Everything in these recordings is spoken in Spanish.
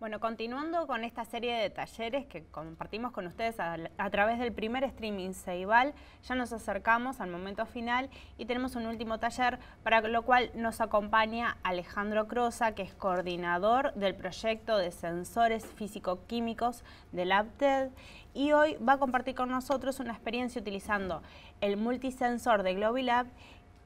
Bueno, continuando con esta serie de talleres que compartimos con ustedes a, través del primer streaming Ceibal, ya nos acercamos al momento final y tenemos un último taller para lo cual nos acompaña Alejandro Crosa, que es coordinador del proyecto de sensores físico-químicos del APTED y hoy va a compartir con nosotros una experiencia utilizando el multisensor de Globilab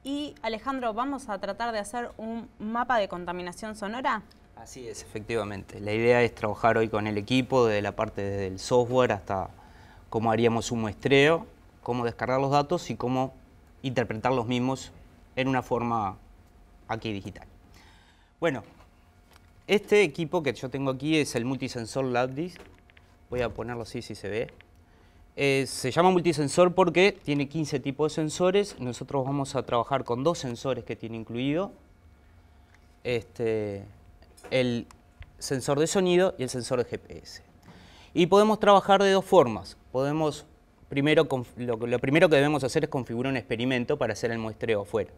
y Alejandro, vamos a tratar de hacer un mapa de contaminación sonora. Así es, efectivamente. La idea es trabajar hoy con el equipo, desde la parte del software hasta cómo haríamos un muestreo, cómo descargar los datos y cómo interpretar los mismos en una forma aquí digital. Bueno, este equipo que yo tengo aquí es el Multisensor LabDisc. Voy a ponerlo así si se ve. Eh, se llama multisensor porque tiene 15 tipos de sensores. Nosotros vamos a trabajar con dos sensores que tiene incluido. Este, el sensor de sonido y el sensor de GPS. Y podemos trabajar de dos formas. Podemos, primero, lo, primero que debemos hacer es configurar un experimento para hacer el muestreo afuera.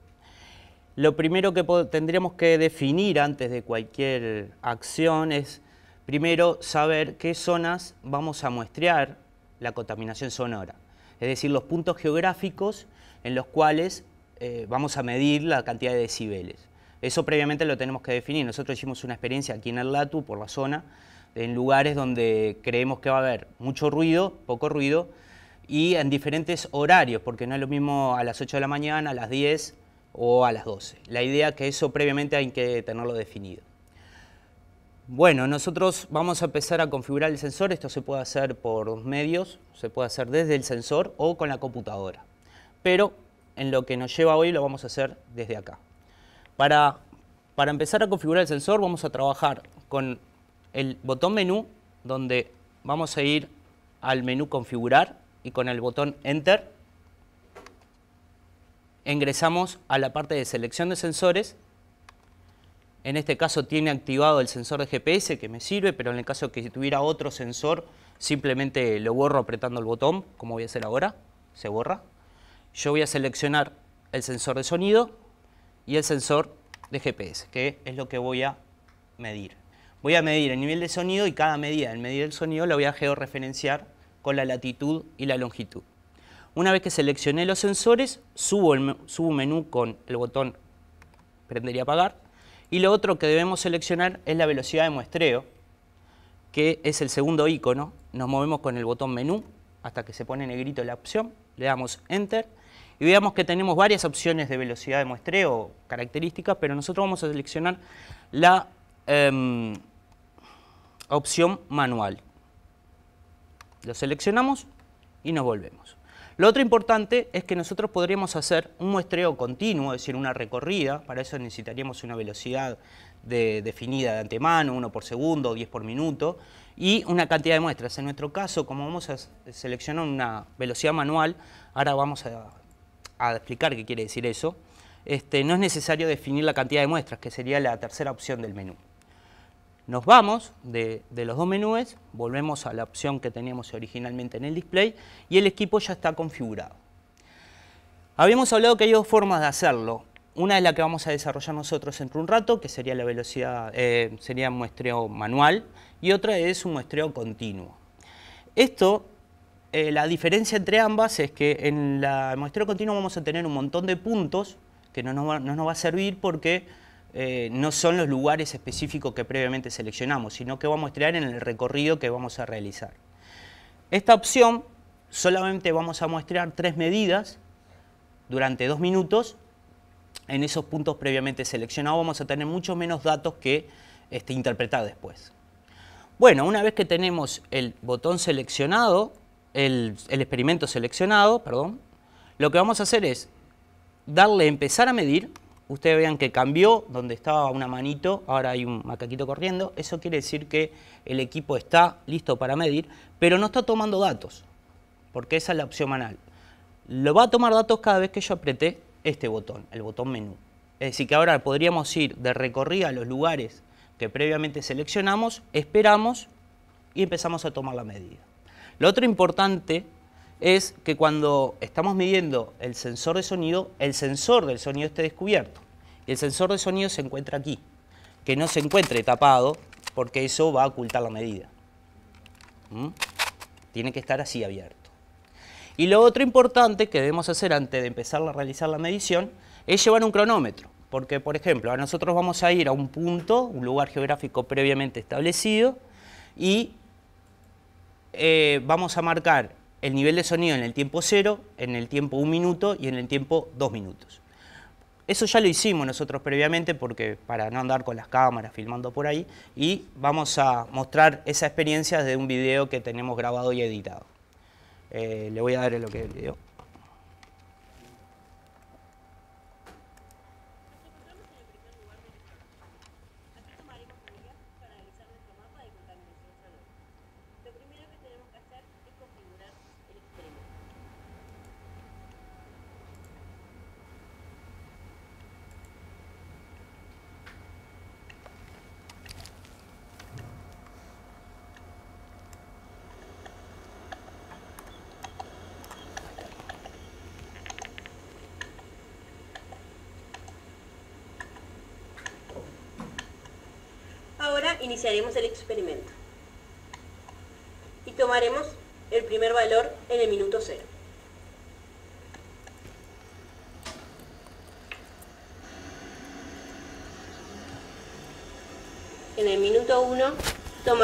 Lo primero que tendremos que definir antes de cualquier acción es primero saber qué zonas vamos a muestrear la contaminación sonora, es decir, los puntos geográficos en los cuales eh, vamos a medir la cantidad de decibeles. Eso previamente lo tenemos que definir. Nosotros hicimos una experiencia aquí en el LATU, por la zona, en lugares donde creemos que va a haber mucho ruido, poco ruido, y en diferentes horarios, porque no es lo mismo a las 8 de la mañana, a las 10 o a las 12. La idea es que eso previamente hay que tenerlo definido. Bueno, nosotros vamos a empezar a configurar el sensor. Esto se puede hacer por medios, se puede hacer desde el sensor o con la computadora. Pero en lo que nos lleva hoy lo vamos a hacer desde acá. Para, empezar a configurar el sensor vamos a trabajar con el botón menú donde vamos a ir al menú configurar y con el botón enter ingresamos a la parte de selección de sensores. En este caso tiene activado el sensor de GPS que me sirve, pero en el caso que tuviera otro sensor, simplemente lo borro apretando el botón, como voy a hacer ahora, se borra. Yo voy a seleccionar el sensor de sonido y el sensor de GPS, que es lo que voy a medir. Voy a medir el nivel de sonido y cada medida del medir el sonido la voy a georreferenciar con la latitud y la longitud. Una vez que seleccioné los sensores, subo, el, subo menú con el botón prender y apagar. Y lo otro que debemos seleccionar es la velocidad de muestreo, que es el segundo icono. Nos movemos con el botón menú hasta que se pone negrito la opción, le damos Enter y veamos que tenemos varias opciones de velocidad de muestreo, características, pero nosotros vamos a seleccionar la em, opción manual. Lo seleccionamos y nos volvemos. Lo otro importante es que nosotros podríamos hacer un muestreo continuo, es decir, una recorrida, para eso necesitaríamos una velocidad definida de antemano, 1 por segundo, 10 por minuto, y una cantidad de muestras. En nuestro caso, como vamos a seleccionar una velocidad manual, ahora vamos a a explicar qué quiere decir eso, este, no es necesario definir la cantidad de muestras, que sería la tercera opción del menú. Nos vamos de, los dos menúes, volvemos a la opción que teníamos originalmente en el display y el equipo ya está configurado. Habíamos hablado que hay dos formas de hacerlo. Una es la que vamos a desarrollar nosotros entre un rato, que sería la velocidad, eh, sería muestreo manual, y otra es un muestreo continuo. Esto eh, la diferencia entre ambas es que en la muestreo continuo vamos a tener un montón de puntos que no nos va, a servir porque eh, no son los lugares específicos que previamente seleccionamos, sino que vamos a muestrear en el recorrido que vamos a realizar. Esta opción solamente vamos a muestrear tres medidas durante dos minutos. En esos puntos previamente seleccionados vamos a tener mucho menos datos que este, interpretar después. Bueno, una vez que tenemos el botón seleccionado, el, experimento seleccionado, perdón, lo que vamos a hacer es darle empezar a medir. Ustedes vean que cambió donde estaba una manito, ahora hay un macaquito corriendo. Eso quiere decir que el equipo está listo para medir, pero no está tomando datos, porque esa es la opción manual. Lo va a tomar datos cada vez que yo apreté este botón, el botón menú. Es decir, que ahora podríamos ir de recorrida a los lugares que previamente seleccionamos, esperamos y empezamos a tomar la medida. Lo otro importante es que cuando estamos midiendo el sensor de sonido, el sensor del sonido esté descubierto. Y El sensor de sonido se encuentra aquí, que no se encuentre tapado porque eso va a ocultar la medida. ¿Mm? Tiene que estar así abierto. Y lo otro importante que debemos hacer antes de empezar a realizar la medición es llevar un cronómetro. Porque, por ejemplo, a nosotros vamos a ir a un punto, un lugar geográfico previamente establecido, y eh, vamos a marcar el nivel de sonido en el tiempo 0, en el tiempo 1 minuto y en el tiempo 2 minutos. Eso ya lo hicimos nosotros previamente porque para no andar con las cámaras filmando por ahí y vamos a mostrar esa experiencia de un video que tenemos grabado y editado. Eh, le voy a dar lo que es el video.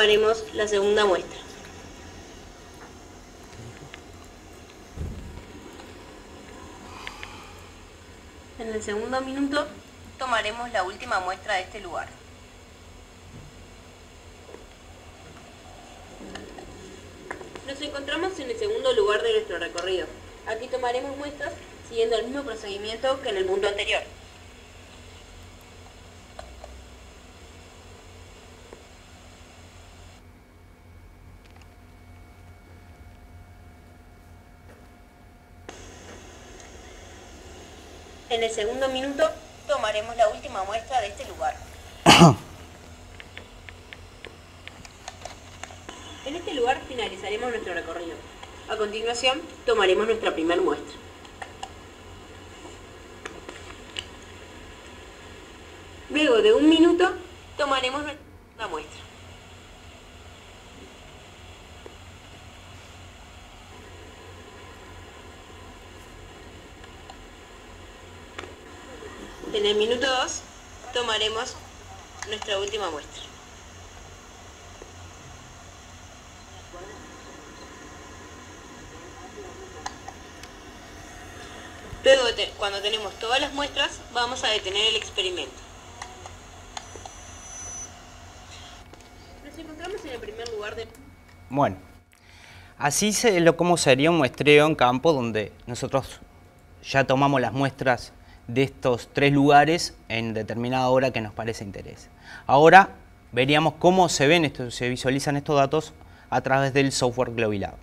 haremos la segunda muestra. En el segundo minuto tomaremos la última muestra de este lugar. Nos encontramos en el segundo lugar de nuestro recorrido. Aquí tomaremos muestras siguiendo el mismo procedimiento que en el mundo anterior. En el segundo minuto tomaremos la última muestra de este lugar. en este lugar finalizaremos nuestro recorrido. A continuación tomaremos nuestra primera muestra. Luego de un minuto tomaremos la muestra. el minuto 2 tomaremos nuestra última muestra. Luego, cuando tenemos todas las muestras, vamos a detener el experimento. Nos encontramos en el primer lugar de... Bueno, así es lo como sería un muestreo en campo donde nosotros ya tomamos las muestras de estos tres lugares en determinada hora que nos parece interés. Ahora veríamos cómo se ven, se visualizan estos datos a través del software Globilab.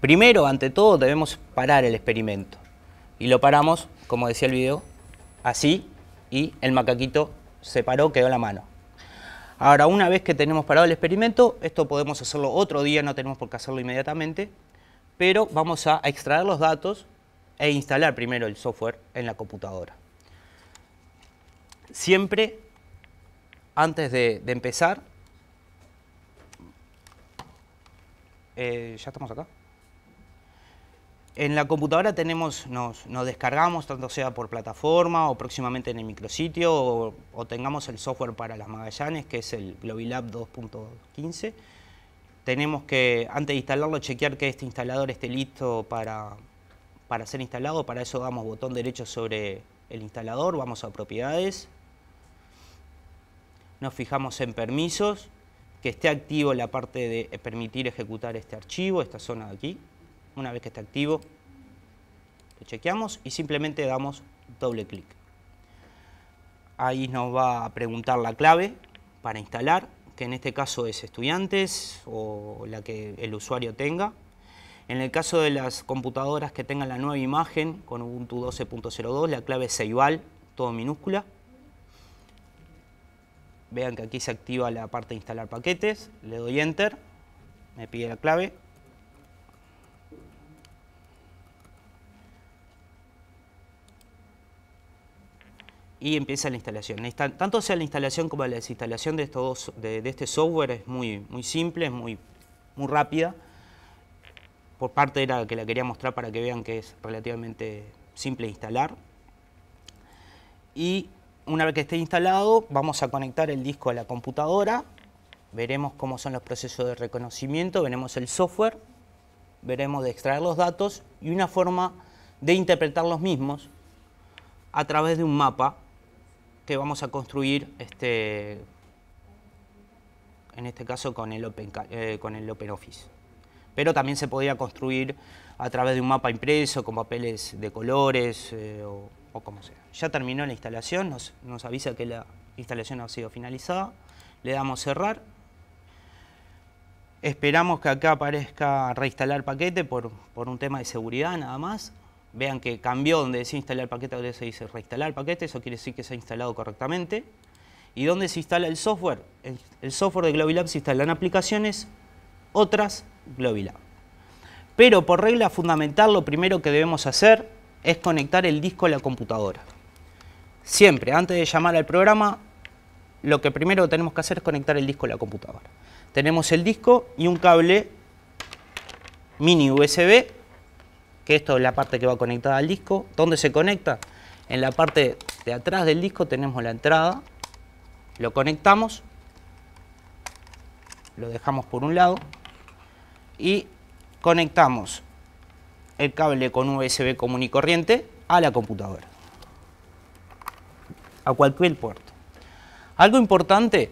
Primero, ante todo, debemos parar el experimento. Y lo paramos, como decía el video, así y el macaquito se paró, quedó la mano. Ahora, una vez que tenemos parado el experimento, esto podemos hacerlo otro día, no tenemos por qué hacerlo inmediatamente, pero vamos a extraer los datos e instalar primero el software en la computadora. Siempre, antes de, empezar, eh, ya estamos acá. En la computadora tenemos, nos, descargamos, tanto sea por plataforma o próximamente en el micrositio, o, o tengamos el software para las Magallanes, que es el Globilab 2.15. Tenemos que, antes de instalarlo, chequear que este instalador esté listo para, para ser instalado, para eso damos botón derecho sobre el instalador, vamos a propiedades, nos fijamos en permisos, que esté activo la parte de permitir ejecutar este archivo, esta zona de aquí, una vez que esté activo, lo chequeamos y simplemente damos doble clic. Ahí nos va a preguntar la clave para instalar, que en este caso es estudiantes o la que el usuario tenga. En el caso de las computadoras que tengan la nueva imagen con Ubuntu 12.02, la clave es Ceibal, todo minúscula. Vean que aquí se activa la parte de instalar paquetes, le doy Enter, me pide la clave. Y empieza la instalación. Tanto sea la instalación como la desinstalación de, estos de este software es muy, muy simple, es muy, muy rápida por parte de la que la quería mostrar para que vean que es relativamente simple instalar. Y una vez que esté instalado, vamos a conectar el disco a la computadora, veremos cómo son los procesos de reconocimiento, veremos el software, veremos de extraer los datos y una forma de interpretar los mismos a través de un mapa que vamos a construir este, en este caso con el OpenOffice. Eh, con el pero también se podía construir a través de un mapa impreso, con papeles de colores eh, o, como sea. Ya terminó la instalación, nos, avisa que la instalación ha sido finalizada, le damos cerrar, esperamos que acá aparezca reinstalar paquete por, un tema de seguridad nada más, vean que cambió donde decía instalar paquete, ahora se dice reinstalar paquete, eso quiere decir que se ha instalado correctamente. ¿Y dónde se instala el software? El, software de Globilab se instala en aplicaciones, otras Globilab. Pero por regla fundamental lo primero que debemos hacer es conectar el disco a la computadora. Siempre, antes de llamar al programa, lo que primero tenemos que hacer es conectar el disco a la computadora. Tenemos el disco y un cable mini USB, que esto es la parte que va conectada al disco. ¿Dónde se conecta? En la parte de atrás del disco tenemos la entrada, lo conectamos, lo dejamos por un lado, y conectamos el cable con USB común y corriente a la computadora, a cualquier puerto. Algo importante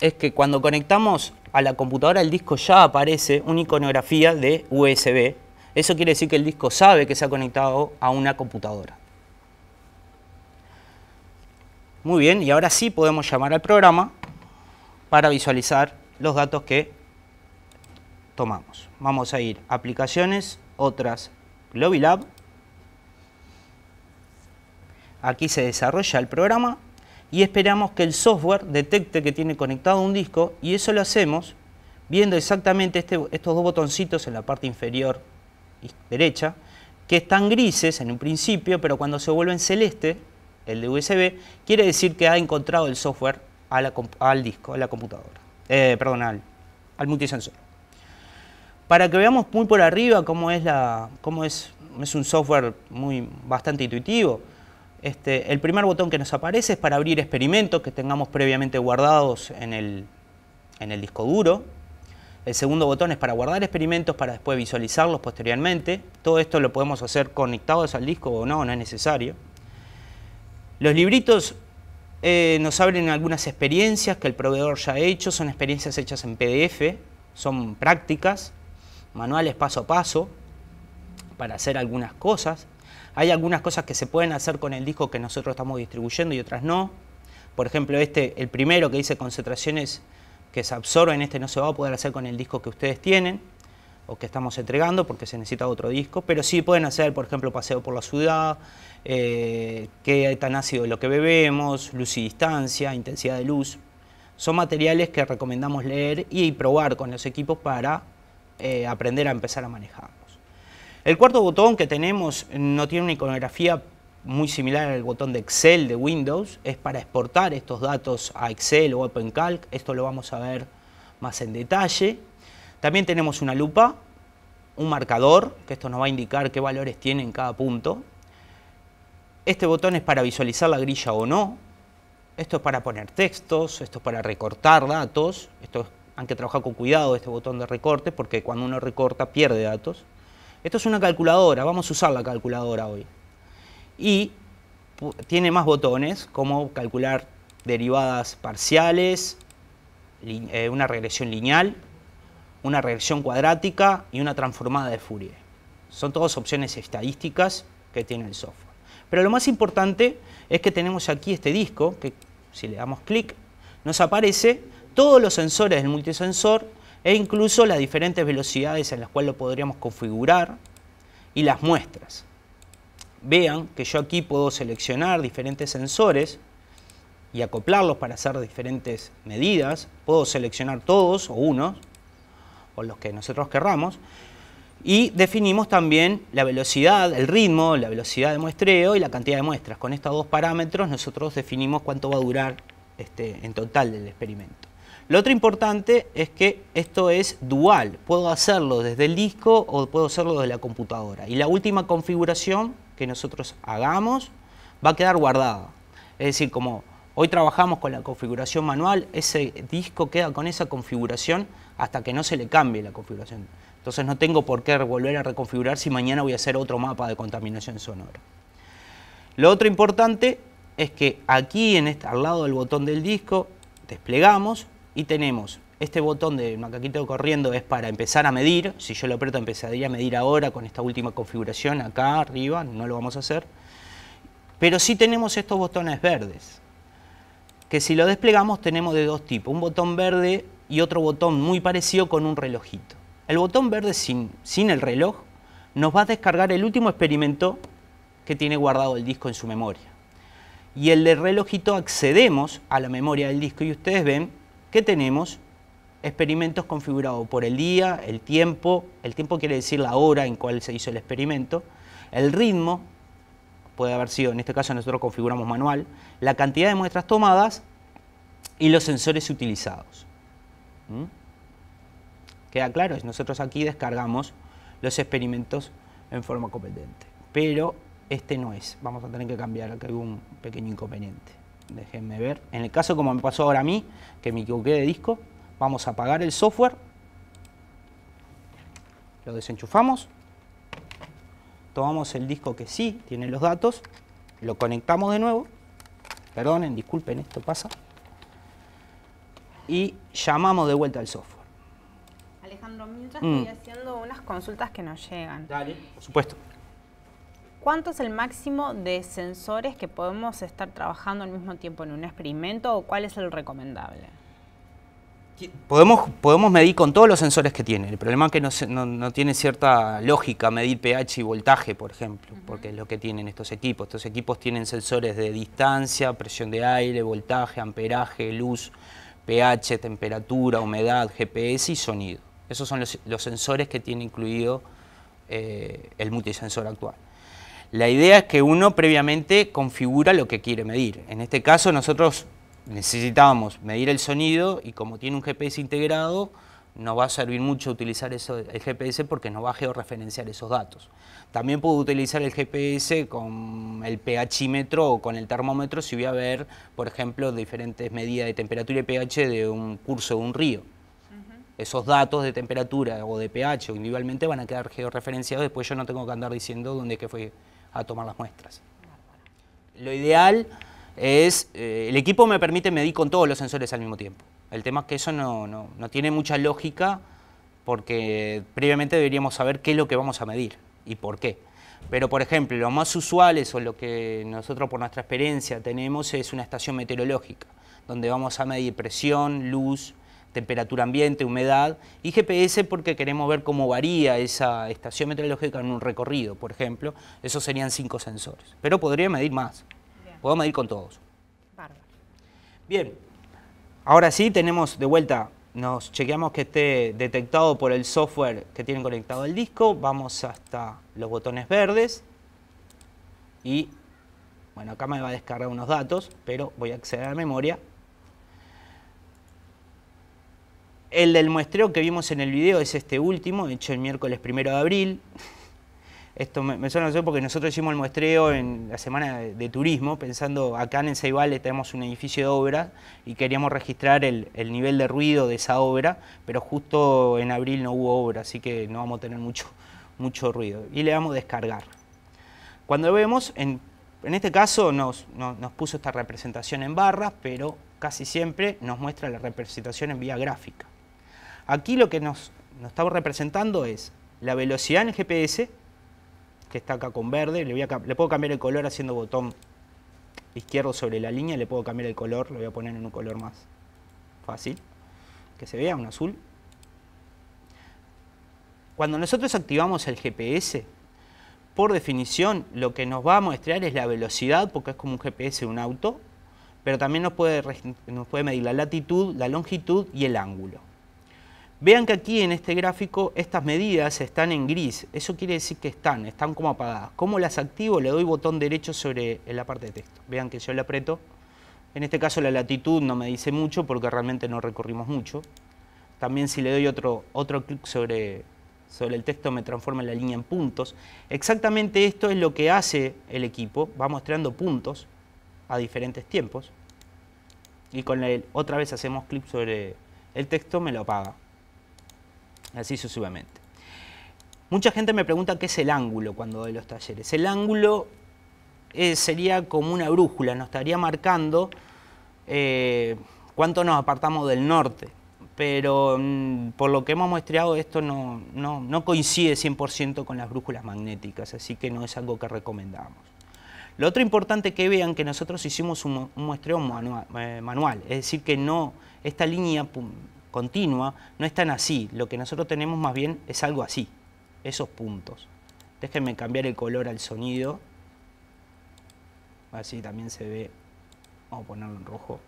es que cuando conectamos a la computadora el disco ya aparece una iconografía de USB. Eso quiere decir que el disco sabe que se ha conectado a una computadora. Muy bien, y ahora sí podemos llamar al programa para visualizar los datos que tomamos. Vamos a ir a aplicaciones, otras, GlobiLab. Aquí se desarrolla el programa y esperamos que el software detecte que tiene conectado un disco y eso lo hacemos viendo exactamente este, estos dos botoncitos en la parte inferior derecha que están grises en un principio, pero cuando se vuelven celeste, el de USB, quiere decir que ha encontrado el software al disco, a la computadora, eh, perdón, al multisensor. Para que veamos muy por arriba cómo es, la, cómo es, es un software muy, bastante intuitivo, este, el primer botón que nos aparece es para abrir experimentos que tengamos previamente guardados en el, disco duro. El segundo botón es para guardar experimentos para después visualizarlos posteriormente. Todo esto lo podemos hacer conectados al disco o no, no es necesario. Los libritos eh, nos abren algunas experiencias que el proveedor ya ha hecho, son experiencias hechas en PDF, son prácticas, manuales paso a paso para hacer algunas cosas. Hay algunas cosas que se pueden hacer con el disco que nosotros estamos distribuyendo y otras no. Por ejemplo, este, el primero que dice concentraciones que se absorben, este no se va a poder hacer con el disco que ustedes tienen o que estamos entregando porque se necesita otro disco, pero sí pueden hacer, por ejemplo, paseo por la ciudad, eh, qué tan ácido es lo que bebemos, luz y distancia, intensidad de luz. Son materiales que recomendamos leer y probar con los equipos para eh, aprender a empezar a manejarlos. El cuarto botón que tenemos no tiene una iconografía muy similar al botón de Excel de Windows, es para exportar estos datos a Excel o OpenCalc, esto lo vamos a ver más en detalle. También tenemos una lupa, un marcador, que esto nos va a indicar qué valores tiene en cada punto. Este botón es para visualizar la grilla o no, esto es para poner textos, esto es para recortar datos, esto es han que trabajar con cuidado este botón de recorte porque cuando uno recorta pierde datos. Esto es una calculadora, vamos a usar la calculadora hoy. Y tiene más botones como calcular derivadas parciales, eh, una regresión lineal, una regresión cuadrática y una transformada de Fourier. Son todas opciones estadísticas que tiene el software. Pero lo más importante es que tenemos aquí este disco, que si le damos clic, nos aparece todos los sensores del multisensor e incluso las diferentes velocidades en las cuales lo podríamos configurar y las muestras. Vean que yo aquí puedo seleccionar diferentes sensores y acoplarlos para hacer diferentes medidas. Puedo seleccionar todos o unos, o los que nosotros querramos. Y definimos también la velocidad, el ritmo, la velocidad de muestreo y la cantidad de muestras. Con estos dos parámetros nosotros definimos cuánto va a durar este, en total el experimento. Lo otro importante es que esto es dual, puedo hacerlo desde el disco o puedo hacerlo desde la computadora. Y la última configuración que nosotros hagamos va a quedar guardada. Es decir, como hoy trabajamos con la configuración manual, ese disco queda con esa configuración hasta que no se le cambie la configuración. Entonces no tengo por qué volver a reconfigurar si mañana voy a hacer otro mapa de contaminación sonora. Lo otro importante es que aquí en este, al lado del botón del disco desplegamos y tenemos este botón de macaquito corriendo es para empezar a medir. Si yo lo aprieto, empezaría a medir ahora con esta última configuración acá arriba, no lo vamos a hacer. Pero sí tenemos estos botones verdes, que si lo desplegamos tenemos de dos tipos, un botón verde y otro botón muy parecido con un relojito. El botón verde sin, sin el reloj nos va a descargar el último experimento que tiene guardado el disco en su memoria. Y el de relojito accedemos a la memoria del disco y ustedes ven ¿Qué tenemos? Experimentos configurados por el día, el tiempo, el tiempo quiere decir la hora en cual se hizo el experimento, el ritmo, puede haber sido, en este caso nosotros configuramos manual, la cantidad de muestras tomadas y los sensores utilizados. ¿Mm? Queda claro, nosotros aquí descargamos los experimentos en forma competente, pero este no es, vamos a tener que cambiar, algún pequeño inconveniente déjenme ver, en el caso como me pasó ahora a mí, que me equivoqué de disco, vamos a apagar el software, lo desenchufamos, tomamos el disco que sí tiene los datos, lo conectamos de nuevo, perdonen, disculpen, esto pasa, y llamamos de vuelta al software. Alejandro, mientras estoy mm. haciendo unas consultas que nos llegan. Dale, por supuesto. ¿Cuánto es el máximo de sensores que podemos estar trabajando al mismo tiempo en un experimento o cuál es el recomendable? Podemos, medir con todos los sensores que tiene. El problema es que no, tiene cierta lógica medir pH y voltaje, por ejemplo, porque es lo que tienen estos equipos. Estos equipos tienen sensores de distancia, presión de aire, voltaje, amperaje, luz, pH, temperatura, humedad, GPS y sonido. Esos son los, sensores que tiene incluido eh, el multisensor actual. La idea es que uno previamente configura lo que quiere medir. En este caso nosotros necesitábamos medir el sonido y como tiene un GPS integrado, no va a servir mucho utilizar el GPS porque no va a georreferenciar esos datos. También puedo utilizar el GPS con el pHímetro o con el termómetro si voy a ver, por ejemplo, diferentes medidas de temperatura y pH de un curso de un río. Esos datos de temperatura o de pH individualmente van a quedar georreferenciados, después yo no tengo que andar diciendo dónde que fue a tomar las muestras. Lo ideal es, eh, el equipo me permite medir con todos los sensores al mismo tiempo. El tema es que eso no, tiene mucha lógica porque previamente deberíamos saber qué es lo que vamos a medir y por qué. Pero, por ejemplo, lo más usuales o lo que nosotros por nuestra experiencia tenemos es una estación meteorológica, donde vamos a medir presión, luz, temperatura ambiente, humedad, y GPS porque queremos ver cómo varía esa estación meteorológica en un recorrido, por ejemplo. Esos serían cinco sensores. Pero podría medir más. Puedo medir con todos. Bien, ahora sí tenemos de vuelta, nos chequeamos que esté detectado por el software que tiene conectado el disco. Vamos hasta los botones verdes y, bueno, acá me va a descargar unos datos, pero voy a acceder a memoria El del muestreo que vimos en el video es este último, hecho el miércoles primero de abril. Esto me, suena a porque nosotros hicimos el muestreo en la semana de, turismo, pensando acá en el Ceibal tenemos un edificio de obra y queríamos registrar el, nivel de ruido de esa obra, pero justo en abril no hubo obra, así que no vamos a tener mucho, mucho ruido. Y le damos descargar. Cuando vemos, en, este caso nos puso esta representación en barras, pero casi siempre nos muestra la representación en vía gráfica. Aquí lo que nos, estamos representando es la velocidad en el GPS, que está acá con verde, le, puedo cambiar el color haciendo botón izquierdo sobre la línea, le puedo cambiar el color, lo voy a poner en un color más fácil, que se vea, un azul. Cuando nosotros activamos el GPS, por definición lo que nos va a mostrar es la velocidad, porque es como un GPS de un auto, pero también nos puede medir la latitud, la longitud y el ángulo. Vean que aquí en este gráfico estas medidas están en gris, eso quiere decir que están, están como apagadas. ¿Cómo las activo? Le doy botón derecho sobre la parte de texto. Vean que yo le aprieto. En este caso la latitud no me dice mucho porque realmente no recorrimos mucho. También si le doy otro, otro clic sobre, sobre el texto me transforma la línea en puntos. Exactamente esto es lo que hace el equipo, va mostrando puntos a diferentes tiempos. Y con el, otra vez hacemos clic sobre el texto, me lo apaga así sucesivamente. Mucha gente me pregunta qué es el ángulo cuando doy los talleres. El ángulo eh, sería como una brújula, nos estaría marcando eh, cuánto nos apartamos del norte. Pero mm, por lo que hemos muestreado, esto no, coincide 100% con las brújulas magnéticas, así que no es algo que recomendamos. Lo otro importante que vean que nosotros hicimos un, muestreo manual, eh, manual, es decir, que no esta línea continua, no están así. Lo que nosotros tenemos más bien es algo así, esos puntos. Déjenme cambiar el color al sonido. Así también se ve. Vamos a ponerlo en rojo.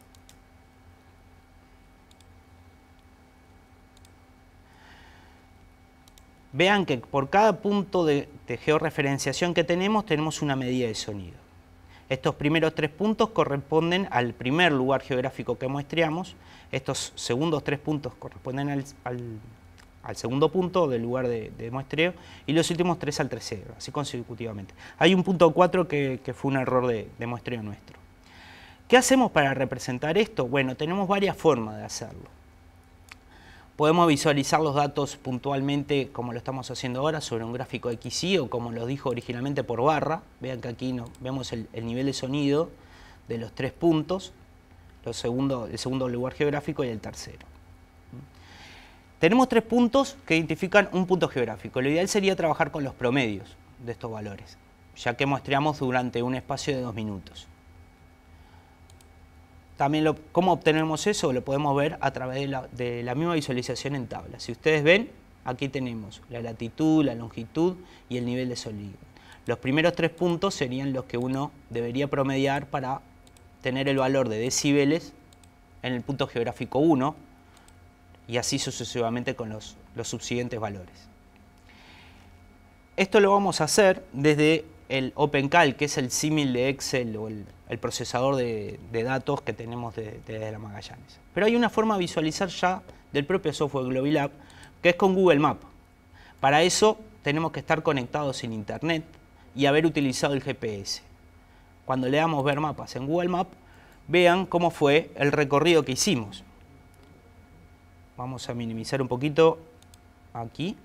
Vean que por cada punto de, de georreferenciación que tenemos, tenemos una medida de sonido. Estos primeros tres puntos corresponden al primer lugar geográfico que muestreamos estos segundos tres puntos corresponden al, segundo punto del lugar de, muestreo y los últimos tres al tercero, así consecutivamente. Hay un punto 4 que, fue un error de, muestreo nuestro. ¿Qué hacemos para representar esto? Bueno, tenemos varias formas de hacerlo. Podemos visualizar los datos puntualmente como lo estamos haciendo ahora sobre un gráfico XY o como lo dijo originalmente por barra. Vean que aquí no, vemos el nivel de sonido de los tres puntos segundo, el segundo lugar geográfico y el tercero. Tenemos tres puntos que identifican un punto geográfico. Lo ideal sería trabajar con los promedios de estos valores, ya que muestreamos durante un espacio de dos minutos. También cómo obtenemos eso lo podemos ver a través de la, misma visualización en tabla. Si ustedes ven, aquí tenemos la latitud, la longitud y el nivel de solido. Los primeros tres puntos serían los que uno debería promediar para tener el valor de decibeles en el punto geográfico 1 y así sucesivamente con los, subsiguientes valores. Esto lo vamos a hacer desde el OpenCal, que es el símil de Excel o el, procesador de, datos que tenemos desde de, de la Magallanes. Pero hay una forma de visualizar ya del propio software Globilab, que es con Google Map. Para eso tenemos que estar conectados sin Internet y haber utilizado el GPS cuando le damos ver mapas en Google Maps, vean cómo fue el recorrido que hicimos. Vamos a minimizar un poquito aquí.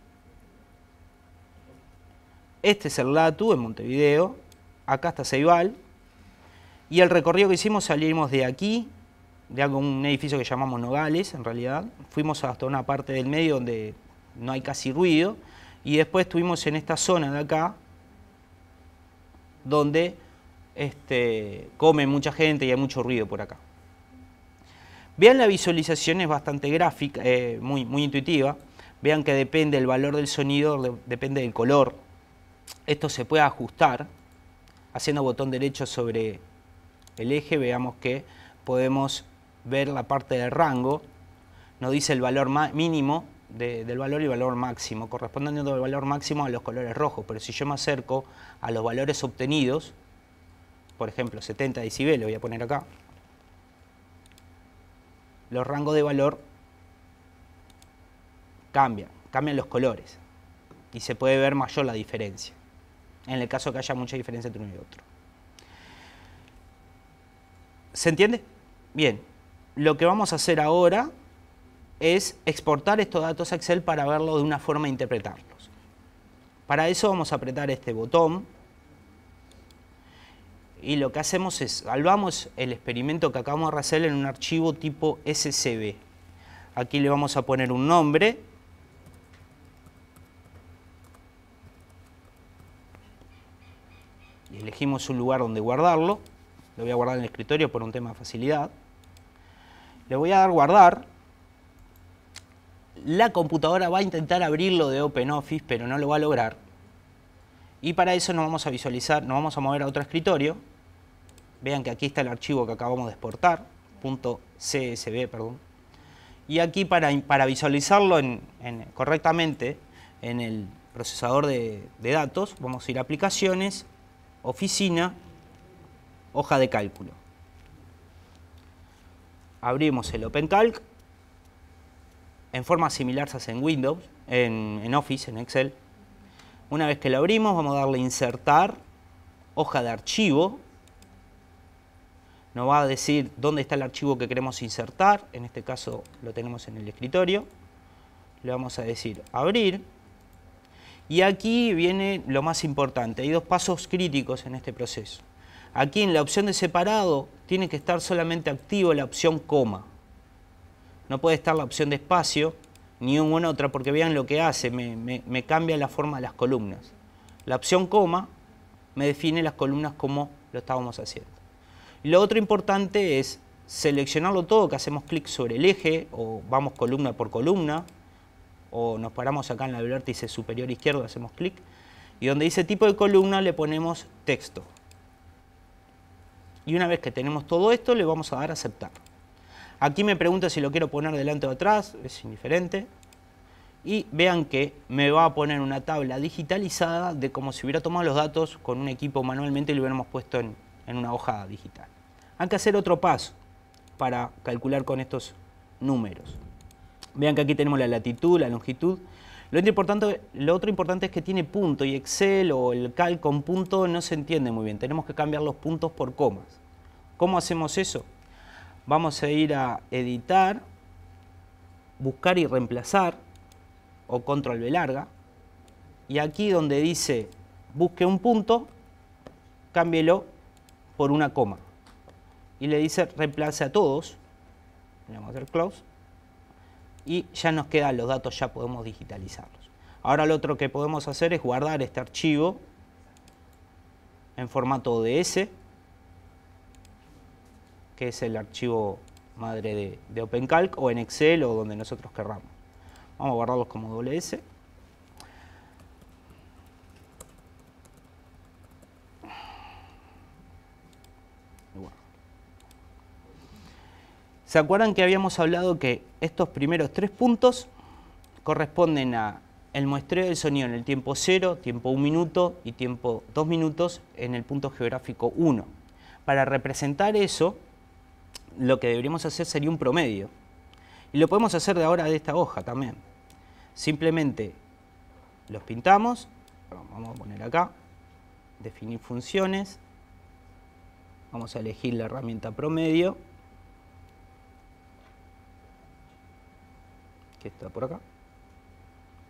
Este es el Latu en Montevideo. Acá está Ceibal. Y el recorrido que hicimos salimos de aquí, de un edificio que llamamos Nogales, en realidad. Fuimos hasta una parte del medio donde no hay casi ruido. Y después estuvimos en esta zona de acá, donde este, come mucha gente y hay mucho ruido por acá. Vean la visualización, es bastante gráfica, eh, muy, intuitiva. Vean que depende el valor del sonido, depende del color. Esto se puede ajustar. Haciendo botón derecho sobre el eje, veamos que podemos ver la parte del rango. Nos dice el valor mínimo del valor y valor máximo, correspondiendo al valor máximo a los colores rojos. Pero si yo me acerco a los valores obtenidos, por ejemplo 70 lo voy a poner acá, los rangos de valor cambian, cambian los colores y se puede ver mayor la diferencia, en el caso que haya mucha diferencia entre uno y otro. ¿Se entiende? Bien, lo que vamos a hacer ahora es exportar estos datos a Excel para verlo de una forma e interpretarlos. Para eso vamos a apretar este botón y lo que hacemos es, salvamos el experimento que acabamos de hacer en un archivo tipo SCB. Aquí le vamos a poner un nombre. Y elegimos un lugar donde guardarlo. Lo voy a guardar en el escritorio por un tema de facilidad. Le voy a dar guardar. La computadora va a intentar abrirlo de OpenOffice, pero no lo va a lograr. Y para eso nos vamos a visualizar, nos vamos a mover a otro escritorio Vean que aquí está el archivo que acabamos de exportar, .csv, perdón. Y aquí para, visualizarlo correctamente en el procesador de, datos, vamos a ir a aplicaciones, oficina, hoja de cálculo. Abrimos el OpenCalc. En forma similar se hace en Windows, en, en Office, en Excel. Una vez que lo abrimos, vamos a darle insertar, hoja de archivo, nos va a decir dónde está el archivo que queremos insertar, en este caso lo tenemos en el escritorio, le vamos a decir abrir, y aquí viene lo más importante, hay dos pasos críticos en este proceso. Aquí en la opción de separado tiene que estar solamente activo la opción coma, no puede estar la opción de espacio, ni una otra, porque vean lo que hace, me cambia la forma de las columnas. La opción coma me define las columnas como lo estábamos haciendo. Lo otro importante es seleccionarlo todo, que hacemos clic sobre el eje o vamos columna por columna o nos paramos acá en la vértice superior izquierdo, hacemos clic y donde dice tipo de columna le ponemos texto. Y una vez que tenemos todo esto le vamos a dar a aceptar. Aquí me pregunta si lo quiero poner delante o atrás, es indiferente. Y vean que me va a poner una tabla digitalizada de como si hubiera tomado los datos con un equipo manualmente y lo hubiéramos puesto en, en una hoja digital. Hay que hacer otro paso para calcular con estos números. Vean que aquí tenemos la latitud, la longitud. Lo otro, importante, lo otro importante es que tiene punto y Excel o el cal con punto no se entiende muy bien. Tenemos que cambiar los puntos por comas. ¿Cómo hacemos eso? Vamos a ir a editar, buscar y reemplazar o control V larga. Y aquí donde dice busque un punto, cámbielo por una coma. Y le dice reemplace a todos, le vamos a hacer close, y ya nos quedan los datos, ya podemos digitalizarlos. Ahora lo otro que podemos hacer es guardar este archivo en formato ODS, que es el archivo madre de, de OpenCalc, o en Excel o donde nosotros querramos. Vamos a guardarlos como ODS. ¿Se acuerdan que habíamos hablado que estos primeros tres puntos corresponden a el muestreo del sonido en el tiempo 0, tiempo 1 minuto y tiempo 2 minutos en el punto geográfico 1? Para representar eso, lo que deberíamos hacer sería un promedio. Y lo podemos hacer de ahora de esta hoja también. Simplemente los pintamos, vamos a poner acá, definir funciones, vamos a elegir la herramienta promedio que está por acá,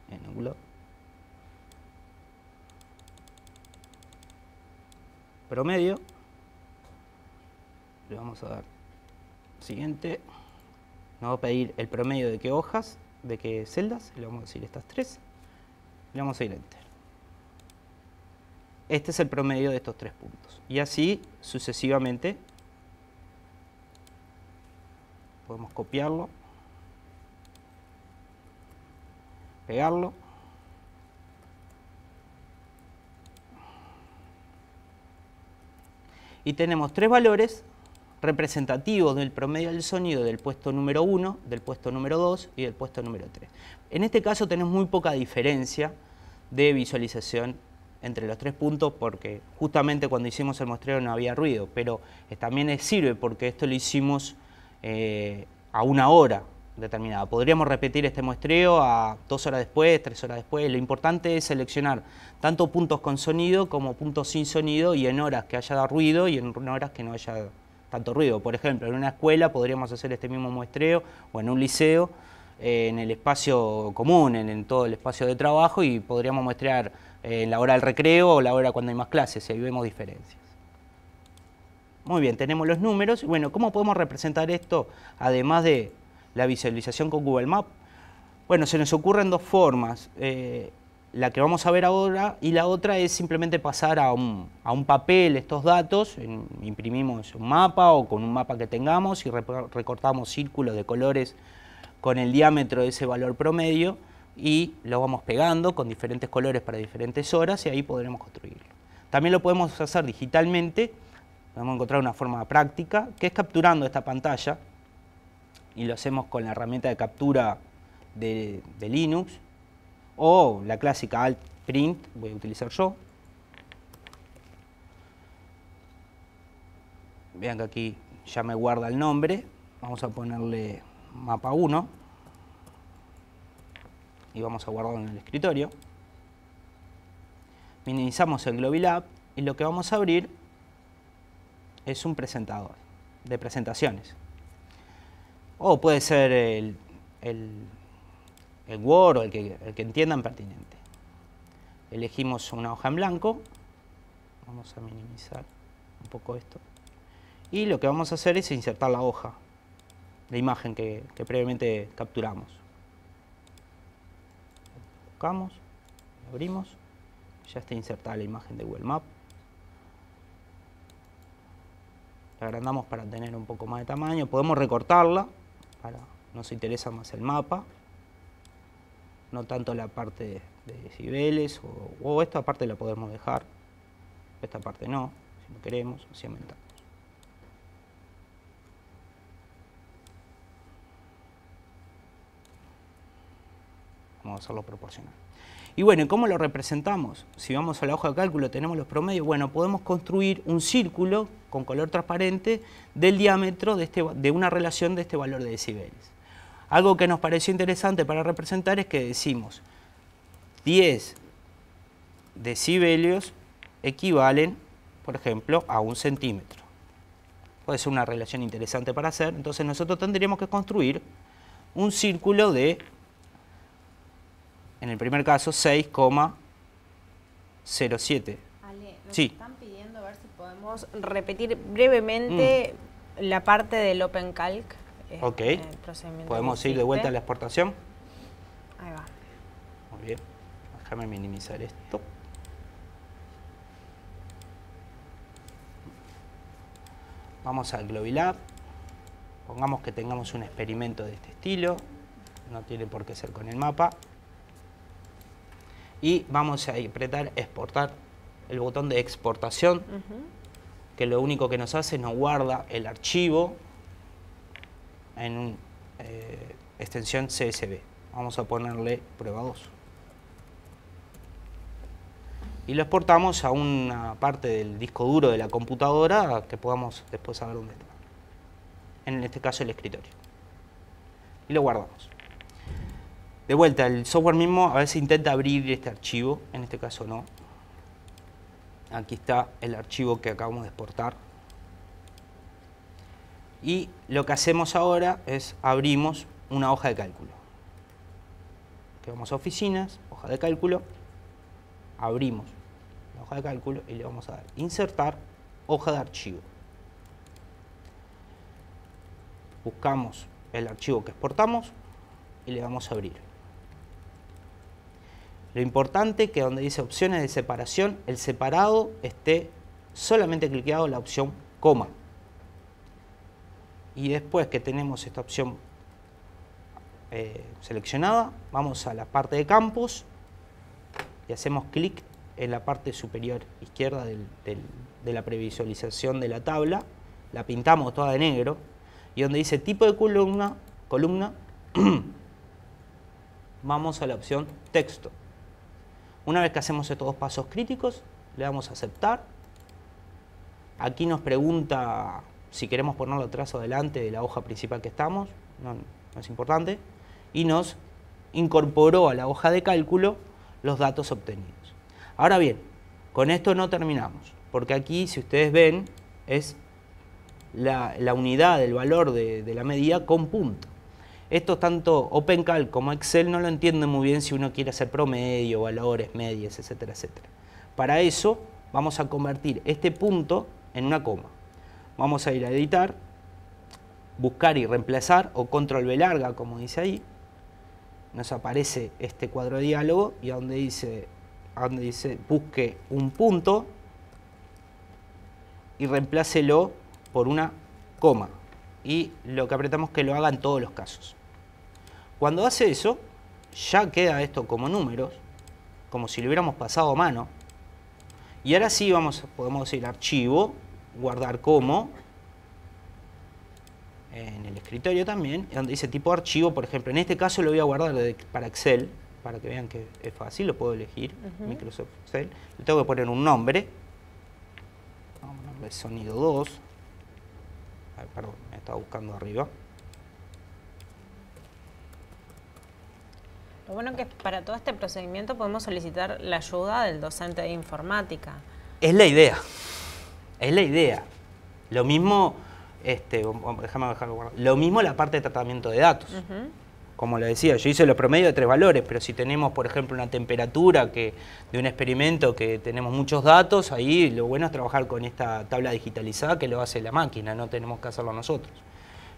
en algún Promedio. Le vamos a dar siguiente. Nos va a pedir el promedio de qué hojas, de qué celdas. Le vamos a decir estas tres. Le vamos a ir enter. Este es el promedio de estos tres puntos. Y así sucesivamente podemos copiarlo pegarlo. Y tenemos tres valores representativos del promedio del sonido del puesto número 1, del puesto número 2 y del puesto número 3. En este caso tenemos muy poca diferencia de visualización entre los tres puntos porque justamente cuando hicimos el mostrero no había ruido, pero también sirve porque esto lo hicimos eh, a una hora, determinada. Podríamos repetir este muestreo a dos horas después, tres horas después. Lo importante es seleccionar tanto puntos con sonido como puntos sin sonido y en horas que haya ruido y en horas que no haya tanto ruido. Por ejemplo, en una escuela podríamos hacer este mismo muestreo o en un liceo, eh, en el espacio común, en, todo el espacio de trabajo y podríamos muestrear en eh, la hora del recreo o la hora cuando hay más clases, Si ahí vemos diferencias. Muy bien, tenemos los números. Bueno, ¿cómo podemos representar esto además de la visualización con Google Map. Bueno, se nos ocurren dos formas. Eh, la que vamos a ver ahora y la otra es simplemente pasar a un, papel estos datos, imprimimos un mapa o con un mapa que tengamos y recortamos círculos de colores con el diámetro de ese valor promedio y lo vamos pegando con diferentes colores para diferentes horas y ahí podremos construirlo. También lo podemos hacer digitalmente, vamos a encontrar una forma práctica, que es capturando esta pantalla y lo hacemos con la herramienta de captura de, Linux, o la clásica alt print, voy a utilizar yo. Vean que aquí ya me guarda el nombre, vamos a ponerle mapa 1 y vamos a guardarlo en el escritorio. Minimizamos el Globilab y lo que vamos a abrir es un presentador de presentaciones. O puede ser el, Word o el que, entiendan pertinente. Elegimos una hoja en blanco. Vamos a minimizar un poco esto. Y lo que vamos a hacer es insertar la hoja, la imagen que, previamente capturamos. Buscamos, abrimos, ya está insertada la imagen de Google Map. La agrandamos para tener un poco más de tamaño. Podemos recortarla Ahora nos interesa más el mapa, no tanto la parte de decibeles o, esta parte la podemos dejar, esta parte no, si no queremos, así aumentamos. hacerlo proporcional. Y bueno, ¿cómo lo representamos? Si vamos a la hoja de cálculo, tenemos los promedios. Bueno, podemos construir un círculo con color transparente del diámetro de, este, de una relación de este valor de decibeles. Algo que nos pareció interesante para representar es que decimos 10 decibelios equivalen, por ejemplo, a un centímetro. Puede ser una relación interesante para hacer. Entonces nosotros tendríamos que construir un círculo de en el primer caso 6,07. Ale, nos están pidiendo a ver si podemos repetir brevemente mm. la parte del Open Calc. Este, ok. ¿Podemos ir de vuelta a la exportación? Ahí va. Muy bien. Déjame minimizar esto. Vamos al Globilab. Pongamos que tengamos un experimento de este estilo. No tiene por qué ser con el mapa y vamos a apretar exportar el botón de exportación, que lo único que nos hace es nos guarda el archivo en eh, extensión CSV. Vamos a ponerle prueba 2. Y lo exportamos a una parte del disco duro de la computadora que podamos después saber dónde está. En este caso el escritorio. Y lo guardamos. De vuelta, el software mismo a veces intenta abrir este archivo, en este caso no. Aquí está el archivo que acabamos de exportar. Y lo que hacemos ahora es abrimos una hoja de cálculo. Que vamos a oficinas, hoja de cálculo, abrimos la hoja de cálculo y le vamos a dar insertar hoja de archivo. Buscamos el archivo que exportamos y le vamos a abrir. Lo importante es que donde dice opciones de separación, el separado esté solamente cliqueado la opción coma. Y después que tenemos esta opción eh, seleccionada, vamos a la parte de campos y hacemos clic en la parte superior izquierda de la previsualización de la tabla. La pintamos toda de negro y donde dice tipo de columna, columna vamos a la opción texto. Una vez que hacemos estos dos pasos críticos, le damos a aceptar. Aquí nos pregunta si queremos ponerlo atrás o adelante de la hoja principal que estamos, no, es importante, y nos incorporó a la hoja de cálculo los datos obtenidos. Ahora bien, con esto no terminamos, porque aquí, si ustedes ven, es la, unidad del valor de, de la medida con punto. Esto tanto OpenCal como Excel no lo entienden muy bien si uno quiere hacer promedio, valores, medias, etcétera, etcétera. Para eso vamos a convertir este punto en una coma. Vamos a ir a editar, buscar y reemplazar o control V larga como dice ahí. Nos aparece este cuadro de diálogo y donde dice, dice busque un punto y reemplácelo por una coma. Y lo que apretamos es que lo haga en todos los casos. Cuando hace eso, ya queda esto como números, como si lo hubiéramos pasado a mano. Y ahora sí vamos, podemos decir archivo, guardar como, en el escritorio también, donde dice tipo archivo, por ejemplo. En este caso lo voy a guardar para Excel, para que vean que es fácil, lo puedo elegir, Microsoft Excel. Le tengo que poner un nombre, sonido 2, perdón, me estaba buscando arriba. Lo bueno que para todo este procedimiento podemos solicitar la ayuda del docente de informática. Es la idea, es la idea. Lo mismo, este, déjame dejarlo, guardado, lo mismo la parte de tratamiento de datos. Como lo decía, yo hice los promedio de tres valores, pero si tenemos, por ejemplo, una temperatura que, de un experimento que tenemos muchos datos, ahí lo bueno es trabajar con esta tabla digitalizada que lo hace la máquina, no tenemos que hacerlo nosotros.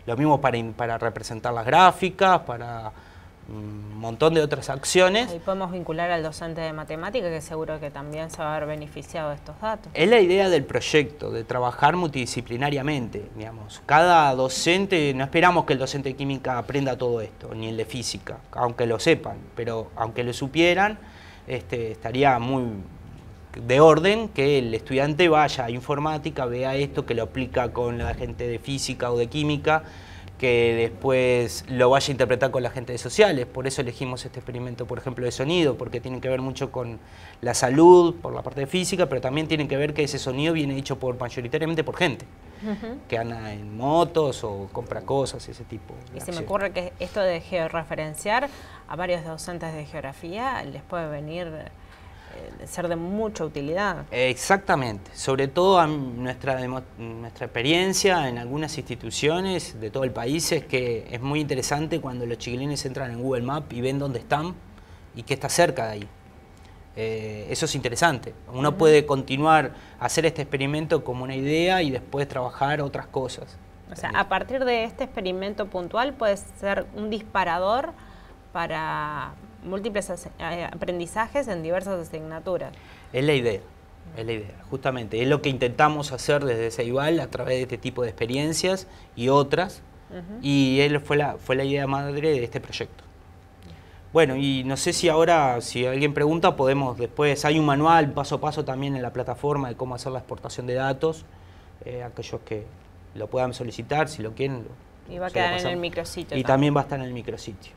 Lo mismo para, para representar las gráficas, para montón de otras acciones. Ahí podemos vincular al docente de matemática, que seguro que también se va a haber beneficiado de estos datos. Es la idea del proyecto, de trabajar multidisciplinariamente, digamos. Cada docente, no esperamos que el docente de química aprenda todo esto, ni el de física, aunque lo sepan, pero aunque lo supieran, este, estaría muy de orden que el estudiante vaya a informática, vea esto, que lo aplica con la gente de física o de química, que después lo vaya a interpretar con la gente de sociales. Por eso elegimos este experimento, por ejemplo, de sonido, porque tiene que ver mucho con la salud, por la parte física, pero también tiene que ver que ese sonido viene hecho por mayoritariamente por gente que anda en motos o compra cosas, ese tipo. y se me ocurre que esto de georreferenciar a varios docentes de geografía les puede venir ser de mucha utilidad. Exactamente, sobre todo nuestra, nuestra experiencia en algunas instituciones de todo el país es que es muy interesante cuando los chiquilines entran en Google Maps y ven dónde están y qué está cerca de ahí. Eh, eso es interesante. Uno puede continuar a hacer este experimento como una idea y después trabajar otras cosas. O sea, a partir de este experimento puntual puede ser un disparador para, múltiples eh, aprendizajes en diversas asignaturas. Es la idea, es la idea, justamente. Es lo que intentamos hacer desde Ceibal a través de este tipo de experiencias y otras. Y él fue la, fue la idea madre de este proyecto. Bueno, y no sé si ahora, si alguien pregunta, podemos después, hay un manual paso a paso también en la plataforma de cómo hacer la exportación de datos, eh, aquellos que lo puedan solicitar, si lo quieren. y va a quedar en el micrositio. Y también va a estar en el micrositio.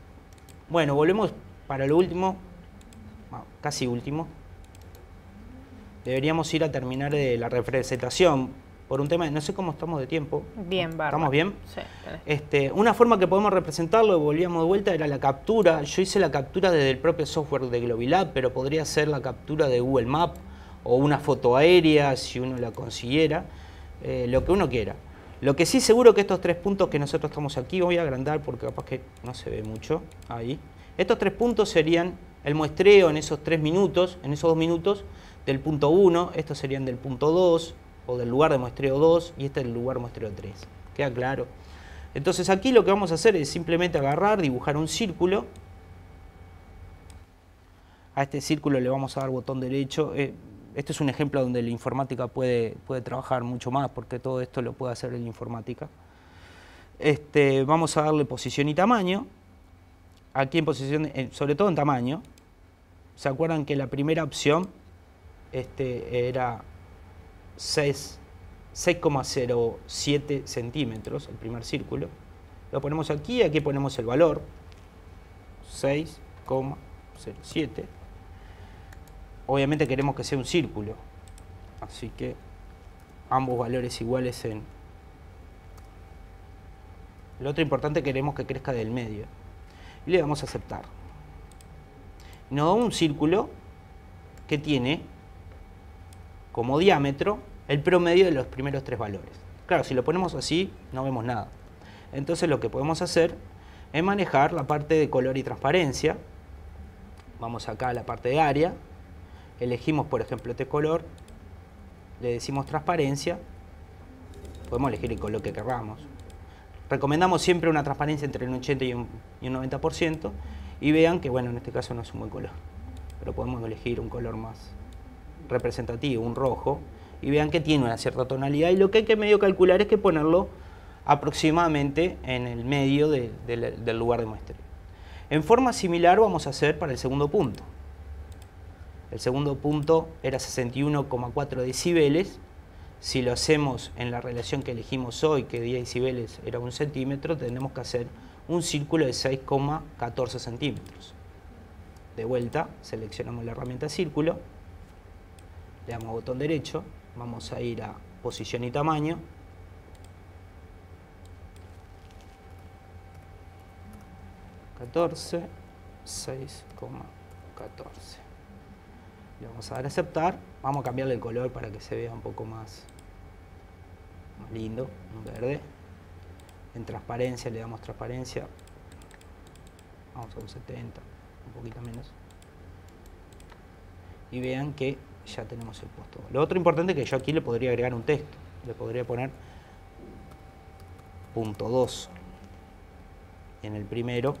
Bueno, volvemos para el último, casi último, deberíamos ir a terminar de eh, la representación por un tema de no sé cómo estamos de tiempo. Bien, vamos ¿Estamos bien? Sí. Este, una forma que podemos representarlo, volvíamos de vuelta, era la captura. Yo hice la captura desde el propio software de Globilab, pero podría ser la captura de Google Map o una foto aérea, si uno la consiguiera, eh, lo que uno quiera. Lo que sí seguro que estos tres puntos que nosotros estamos aquí, voy a agrandar porque capaz que no se ve mucho, ahí, estos tres puntos serían el muestreo en esos tres minutos, en esos dos minutos, del punto 1, estos serían del punto 2 o del lugar de muestreo 2 y este del lugar de muestreo 3. ¿Queda claro? Entonces aquí lo que vamos a hacer es simplemente agarrar, dibujar un círculo. A este círculo le vamos a dar botón derecho. Eh, este es un ejemplo donde la informática puede, puede trabajar mucho más porque todo esto lo puede hacer la informática. Este, vamos a darle posición y tamaño aquí en posición, sobre todo en tamaño, ¿se acuerdan que la primera opción este, era 6,07 centímetros, el primer círculo? Lo ponemos aquí, aquí ponemos el valor, 6,07. Obviamente queremos que sea un círculo, así que ambos valores iguales en... Lo otro importante queremos que crezca del medio y le damos a aceptar. Nos da un círculo que tiene como diámetro el promedio de los primeros tres valores. Claro, si lo ponemos así no vemos nada. Entonces lo que podemos hacer es manejar la parte de color y transparencia. Vamos acá a la parte de área, elegimos por ejemplo este color, le decimos transparencia, podemos elegir el color que queramos. Recomendamos siempre una transparencia entre un 80 y un y un 90%, y vean que, bueno, en este caso no es un buen color, pero podemos elegir un color más representativo, un rojo, y vean que tiene una cierta tonalidad, y lo que hay que medio calcular es que ponerlo aproximadamente en el medio del lugar de muestra En forma similar vamos a hacer para el segundo punto. El segundo punto era 61,4 decibeles. Si lo hacemos en la relación que elegimos hoy, que 10 decibeles era un centímetro, tenemos que hacer un círculo de 6,14 centímetros. De vuelta, seleccionamos la herramienta círculo, le damos botón derecho, vamos a ir a posición y tamaño, ...14... 6,14 le vamos a dar a aceptar vamos a cambiarle el color para que se vea un poco más, lindo, un verde en transparencia, le damos transparencia, vamos a un 70, un poquito menos, y vean que ya tenemos el puesto. Lo otro importante es que yo aquí le podría agregar un texto, le podría poner punto 2 en el primero,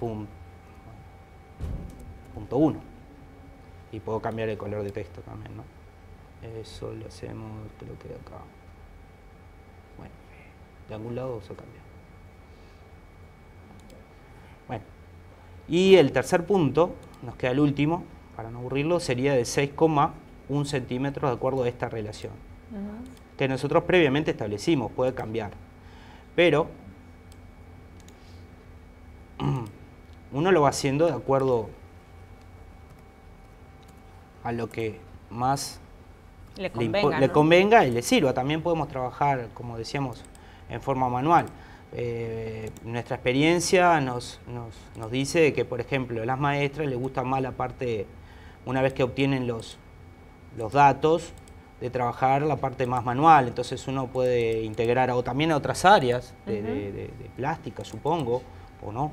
punto, punto 1, y puedo cambiar el color de texto también, ¿no? Eso lo hacemos, creo que acá de algún lado se cambia. Bueno, y el tercer punto, nos queda el último, para no aburrirlo, sería de 6,1 centímetros de acuerdo a esta relación, que nosotros previamente establecimos, puede cambiar. Pero uno lo va haciendo de acuerdo a lo que más le convenga, le convenga y le sirva. También podemos trabajar, como decíamos, en forma manual. Eh, nuestra experiencia nos, nos, dice que, por ejemplo, a las maestras les gusta más la parte, una vez que obtienen los, los datos, de trabajar la parte más manual. Entonces uno puede integrar o también a otras áreas de plástica, supongo, o no.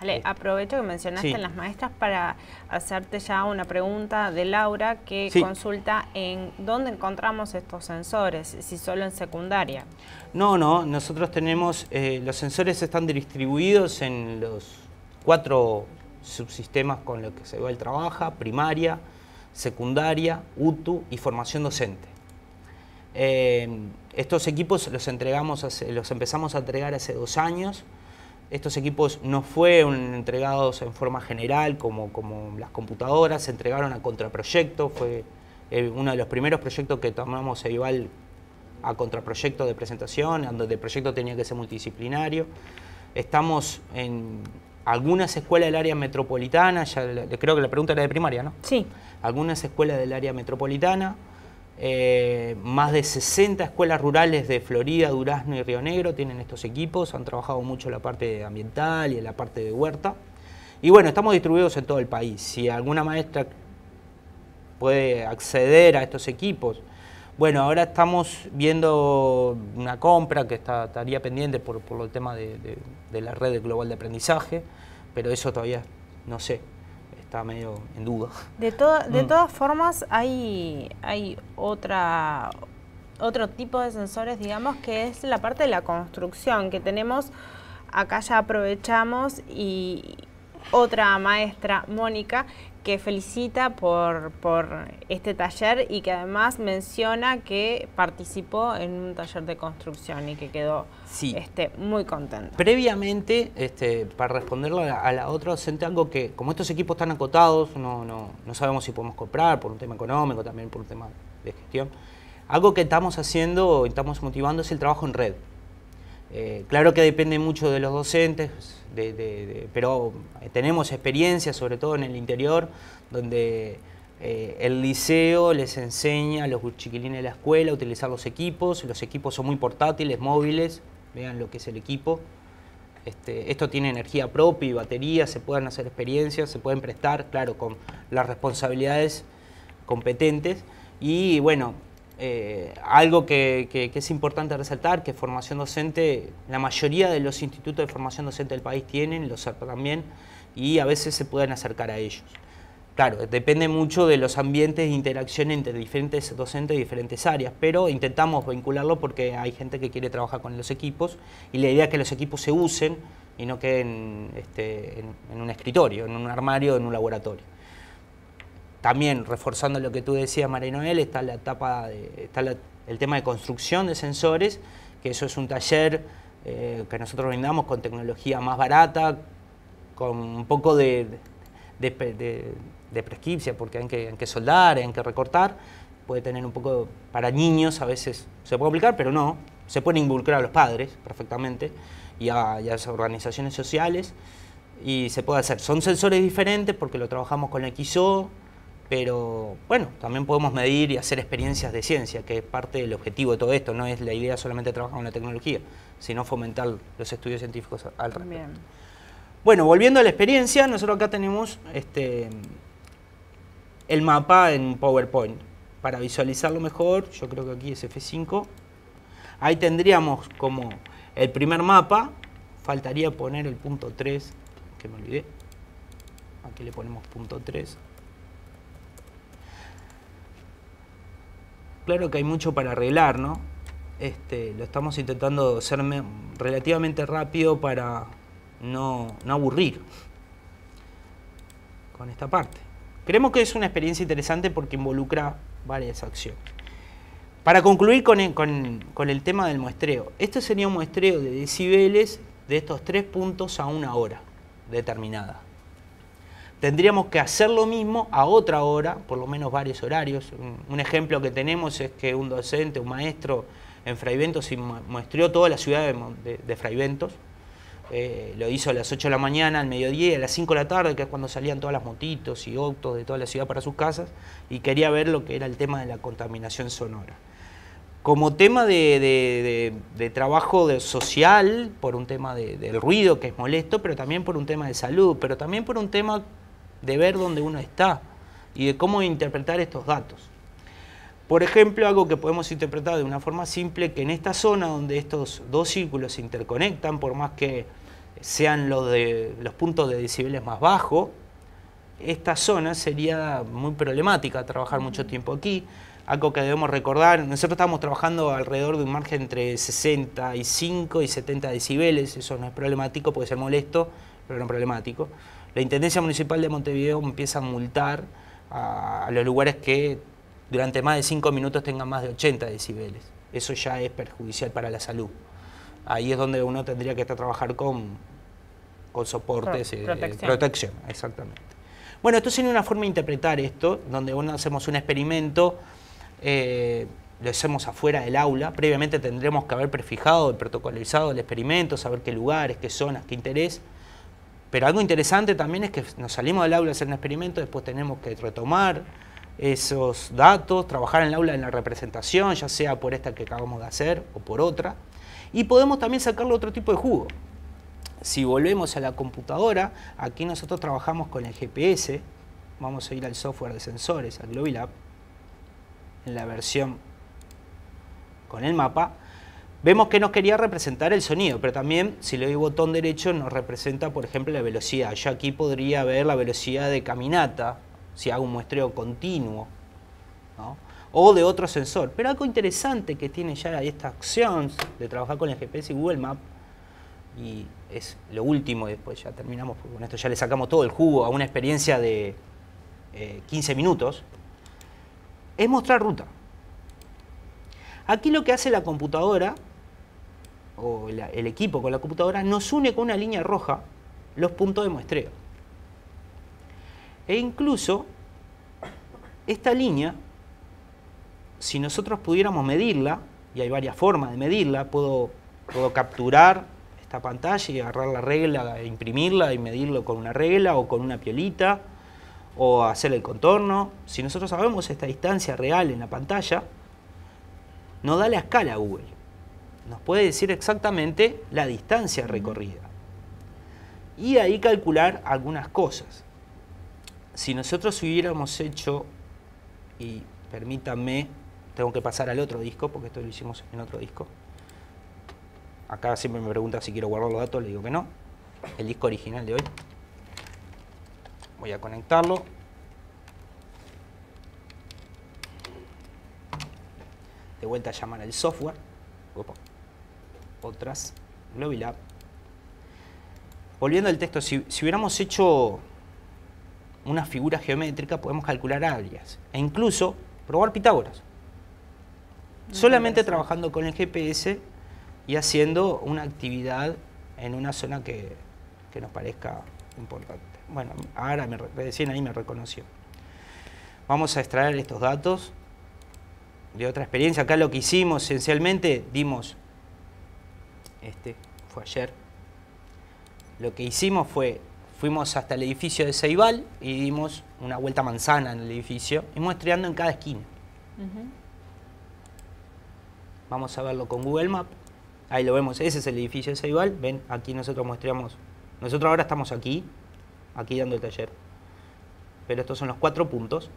Ale, aprovecho que mencionaste en las maestras para hacerte ya una pregunta de Laura que consulta en dónde encontramos estos sensores, si solo en secundaria. No, no, nosotros tenemos, eh, los sensores están distribuidos en los cuatro subsistemas con los que se va el trabaja, primaria, secundaria, UTU y formación docente. Eh, estos equipos los entregamos, los empezamos a entregar hace dos años estos equipos no fueron entregados en forma general como, las computadoras, se entregaron a contraproyecto, fue eh, uno de los primeros proyectos que tomamos igual a contraproyecto de presentación, donde el proyecto tenía que ser multidisciplinario. Estamos en algunas escuelas del área metropolitana, ya creo que la pregunta era de primaria, ¿no? Sí. Algunas escuelas del área metropolitana, eh, más de 60 escuelas rurales de Florida, Durazno y Río Negro tienen estos equipos, han trabajado mucho en la parte ambiental y en la parte de huerta. Y bueno, estamos distribuidos en todo el país. Si alguna maestra puede acceder a estos equipos, bueno, ahora estamos viendo una compra que estaría pendiente por, el tema de la red global de aprendizaje, pero eso todavía no sé, medio en duda. De, de mm. todas formas, hay, hay otra, otro tipo de sensores, digamos, que es la parte de la construcción que tenemos. Acá ya aprovechamos y otra maestra, Mónica, que felicita por, por, este taller y que además menciona que participó en un taller de construcción y que quedó este, muy contento. Previamente, este, para responderle a, la, otra docente, algo que como estos equipos están acotados, no, no, no sabemos si podemos comprar por un tema económico, también por un tema de gestión, algo que estamos haciendo, estamos motivando es el trabajo en red. Eh, claro que depende mucho de los docentes, pero eh, tenemos experiencia, sobre todo en el interior, donde eh, el liceo les enseña a los chiquilines de la escuela a utilizar los equipos, los equipos son muy portátiles, móviles, vean lo que es el equipo. Este, esto tiene energía propia y batería, se pueden hacer experiencias, se pueden prestar, claro, con las responsabilidades competentes. Y bueno, eh, algo que, es importante resaltar, que formación docente, la mayoría de los institutos de formación docente del país tienen, los también, y a veces se pueden acercar a ellos. Claro, depende mucho de los ambientes de interacción entre diferentes docentes y diferentes áreas, pero intentamos vincularlo porque hay gente que quiere trabajar con los equipos y la idea es que los equipos se usen y no queden este, en, en un escritorio, en un armario, en un laboratorio también reforzando lo que tú decías, María Noel, está la etapa de, está el tema de construcción de sensores, que eso es un taller eh, que nosotros brindamos con tecnología más barata, con un poco de, de, porque hay que, soldar, hay que recortar, puede tener un poco, para niños a veces se puede aplicar, pero no, se puede involucrar a los padres perfectamente y a, y las organizaciones sociales y se puede hacer. Son sensores diferentes porque lo trabajamos con XO, pero bueno, también podemos medir y hacer experiencias de ciencia, que es parte del objetivo de todo esto. No es la idea solamente trabajar con la tecnología, sino fomentar los estudios científicos al respecto. Bueno, volviendo a la experiencia, nosotros acá tenemos este, el mapa en PowerPoint. Para visualizarlo mejor, yo creo que aquí es F5. Ahí tendríamos como el primer mapa. Faltaría poner el punto 3, que me olvidé. Aquí le ponemos punto 3. claro que hay mucho para arreglar, ¿no? Este, lo estamos intentando hacer relativamente rápido para no, aburrir con esta parte. Creemos que es una experiencia interesante porque involucra varias acciones. Para concluir con el, con el, tema del muestreo, este sería un muestreo de decibeles de estos tres puntos a una hora determinada tendríamos que hacer lo mismo a otra hora, por lo menos varios horarios. Un, ejemplo que tenemos es que un docente, un maestro en Fraiventos muestreó toda la ciudad de, de, Fraiventos. Eh, lo hizo a las 8 de la mañana, al mediodía, a las 5 de la tarde, que es cuando salían todas las motitos y autos de toda la ciudad para sus casas, y quería ver lo que era el tema de la contaminación sonora. Como tema de, de, de trabajo social, por un tema del ruido que es molesto, pero también por un tema de salud, pero también por un tema de ver dónde uno está y de cómo interpretar estos datos. Por ejemplo, algo que podemos interpretar de una forma simple, que en esta zona donde estos dos círculos se interconectan, por más que sean los, de, los puntos de decibeles más bajos, esta zona sería muy problemática trabajar mucho tiempo aquí. Algo que debemos recordar, nosotros estamos trabajando alrededor de un margen entre 65 y 70 decibeles, eso no es problemático, puede ser molesto, pero no problemático la Intendencia Municipal de Montevideo empieza a multar a, los lugares que durante más de 5 minutos tengan más de 80 decibeles. Eso ya es perjudicial para la salud. Ahí es donde uno tendría que trabajar con, con soportes, y eh, protección. exactamente. Bueno, esto tiene una forma de interpretar esto, donde uno hacemos un experimento, eh, lo hacemos afuera del aula, previamente tendremos que haber prefijado, protocolizado el experimento, saber qué lugares, qué zonas, qué interés, pero algo interesante también es que nos salimos del aula a hacer un experimento, después tenemos que retomar esos datos, trabajar en el aula en la representación, ya sea por esta que acabamos de hacer o por otra. Y podemos también sacarle otro tipo de jugo. Si volvemos a la computadora, aquí nosotros trabajamos con el GPS, vamos a ir al software de sensores, al Globilab, en la versión con el mapa, Vemos que nos quería representar el sonido, pero también si le doy botón derecho nos representa, por ejemplo, la velocidad. Yo aquí podría ver la velocidad de caminata, si hago un muestreo continuo, o de otro sensor. Pero algo interesante que tiene ya esta acción de trabajar con el GPS y Google Maps, y es lo último, después ya terminamos, porque con esto ya le sacamos todo el jugo a una experiencia de 15 eh, minutos, es mostrar ruta. Aquí lo que hace la computadora o el equipo con la computadora nos une con una línea roja los puntos de muestreo. E incluso esta línea, si nosotros pudiéramos medirla, y hay varias formas de medirla, puedo, capturar esta pantalla y agarrar la regla, e imprimirla y medirlo con una regla o con una piolita, o hacer el contorno. Si nosotros sabemos esta distancia real en la pantalla, nos da la escala Google nos puede decir exactamente la distancia recorrida. Y ahí calcular algunas cosas. Si nosotros hubiéramos hecho, y permítanme, tengo que pasar al otro disco, porque esto lo hicimos en otro disco. Acá siempre me pregunta si quiero guardar los datos, le digo que no. El disco original de hoy. Voy a conectarlo. De vuelta a llamar al software otras, Globilab. Volviendo al texto, si, hubiéramos hecho una figura geométrica, podemos calcular áreas e incluso probar Pitágoras. Solamente trabajando con el GPS y haciendo una actividad en una zona que, nos parezca importante. Bueno, ahora me, recién ahí me reconoció. Vamos a extraer estos datos de otra experiencia. Acá lo que hicimos esencialmente, dimos este fue ayer, lo que hicimos fue, fuimos hasta el edificio de Ceibal y dimos una vuelta manzana en el edificio y muestreando en cada esquina. Vamos a verlo con Google Maps. Ahí lo vemos, ese es el edificio de Ceibal. Ven, aquí nosotros muestreamos. Nosotros ahora estamos aquí, aquí dando el taller. Pero estos son los cuatro puntos.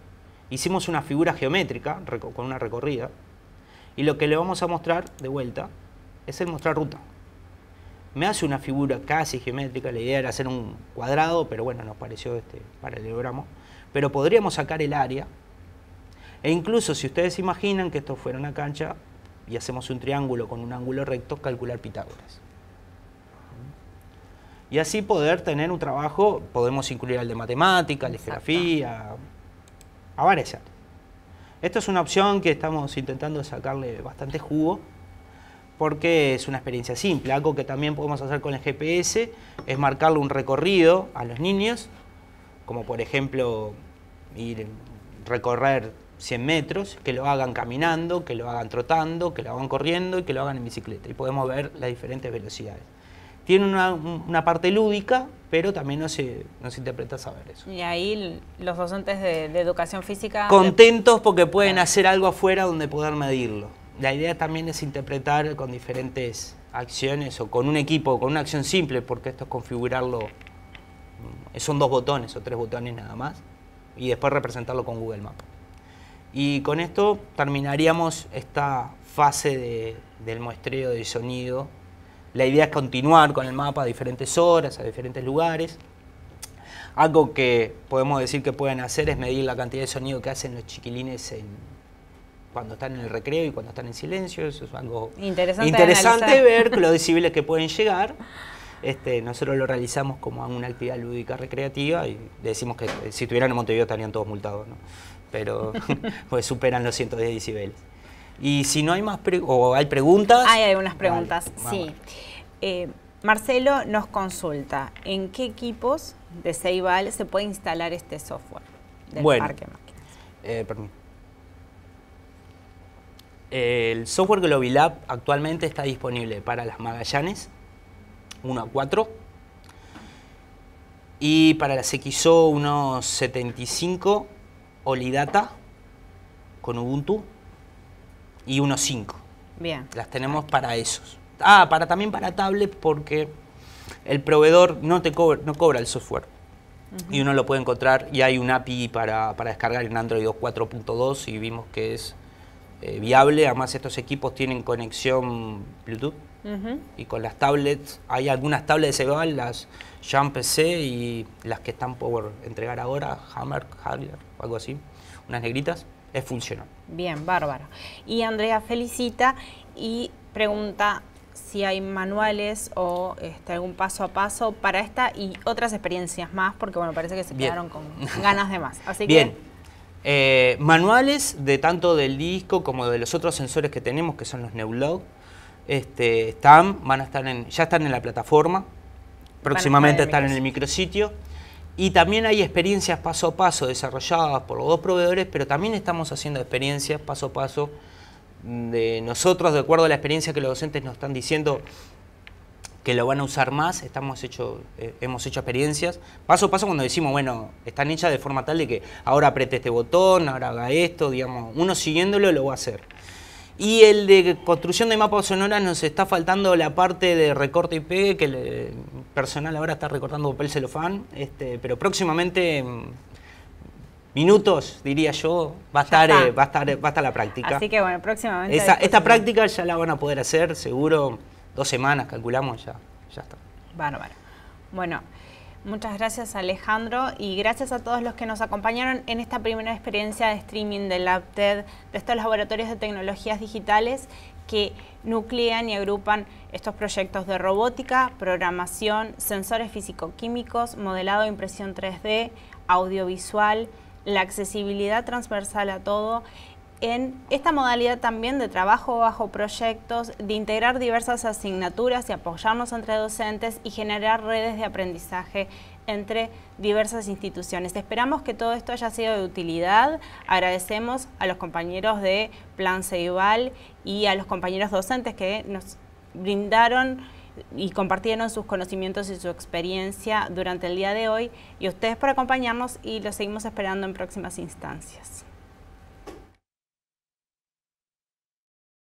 Hicimos una figura geométrica con una recorrida. Y lo que le vamos a mostrar de vuelta es el mostrar ruta me hace una figura casi geométrica, la idea era hacer un cuadrado, pero bueno, nos pareció este paralelogramo, pero podríamos sacar el área, e incluso si ustedes imaginan que esto fuera una cancha y hacemos un triángulo con un ángulo recto, calcular Pitágoras. Y así poder tener un trabajo, podemos incluir al de matemática, al de geografía, a varias Esto es una opción que estamos intentando sacarle bastante jugo, porque es una experiencia simple. Algo que también podemos hacer con el GPS es marcarle un recorrido a los niños, como por ejemplo ir recorrer 100 metros, que lo hagan caminando, que lo hagan trotando, que lo hagan corriendo y que lo hagan en bicicleta. Y podemos ver las diferentes velocidades. Tiene una, parte lúdica, pero también no se, interpreta saber eso. Y ahí los docentes de, de educación física... Contentos porque pueden ah. hacer algo afuera donde poder medirlo la idea también es interpretar con diferentes acciones o con un equipo, con una acción simple, porque esto es configurarlo, mm, son dos botones o tres botones nada más, y después representarlo con Google Maps. Y con esto terminaríamos esta fase del muestreo de sonido. La idea es continuar con el mapa a diferentes horas, a diferentes lugares. Algo que podemos decir que pueden hacer es medir la cantidad de sonido que hacen los chiquilines en, cuando están en el recreo y cuando están en silencio. Eso es algo interesante, interesante ver los decibeles que pueden llegar. Este, nosotros lo realizamos como una actividad lúdica recreativa y decimos que eh, si estuvieran en Montevideo estarían todos multados, ¿no? pero pues superan los 110 decibeles. Y si no hay más o hay preguntas. Hay algunas preguntas, sí. Eh, Marcelo nos consulta, ¿en qué equipos de Ceibal se puede instalar este software del bueno, Parque Eh, el software Globilab actualmente está disponible para las Magallanes 1 a 4 y para las XO 1.75 Olidata con Ubuntu y 1.5. Bien. Las tenemos para esos. Ah, para también para tablet porque el proveedor no te cobra, no cobra el software. Y uno lo puede encontrar y hay un API para, descargar en Android 4.2 y vimos que es eh, viable. Además, estos equipos tienen conexión Bluetooth y con las tablets, hay algunas tablets de las Jump PC y las que están por entregar ahora, Hammer, Hagler, algo así, unas negritas, es funcional. Bien, bárbaro. Y Andrea felicita y pregunta si hay manuales o este, algún paso a paso para esta y otras experiencias más, porque bueno, parece que se quedaron con ganas de más. Así Bien. Eh, manuales de tanto del disco como de los otros sensores que tenemos, que son los Neulog, este, están, van a estar ya están en la plataforma, próximamente estar en el micrositio. Y también hay experiencias paso a paso desarrolladas por los dos proveedores, pero también estamos haciendo experiencias paso a paso de nosotros, de acuerdo a la experiencia que los docentes nos están diciendo, que lo van a usar más, estamos eh, hemos hecho experiencias, paso a paso cuando decimos, bueno, están hechas de forma tal de que ahora apriete este botón, ahora haga esto, digamos, uno siguiéndolo lo va a hacer. Y el de construcción de mapas sonoras nos está faltando la parte de recorte IP, que el personal ahora está recortando papel celofán, este, pero próximamente mm, minutos, diría yo, va a, estar, eh, va a estar, va estar, la práctica. Así que bueno, próximamente. esta práctica ya la van a poder hacer, seguro dos semanas, calculamos, ya, ya está. Bárbara. Bueno, muchas gracias Alejandro y gracias a todos los que nos acompañaron en esta primera experiencia de streaming de LabTED, de estos laboratorios de tecnologías digitales que nuclean y agrupan estos proyectos de robótica, programación, sensores físico-químicos, modelado de impresión 3D, audiovisual, la accesibilidad transversal a todo en esta modalidad también de trabajo bajo proyectos, de integrar diversas asignaturas y apoyarnos entre docentes y generar redes de aprendizaje entre diversas instituciones. Esperamos que todo esto haya sido de utilidad. Agradecemos a los compañeros de Plan Ceibal y a los compañeros docentes que nos brindaron y compartieron sus conocimientos y su experiencia durante el día de hoy y a ustedes por acompañarnos y los seguimos esperando en próximas instancias.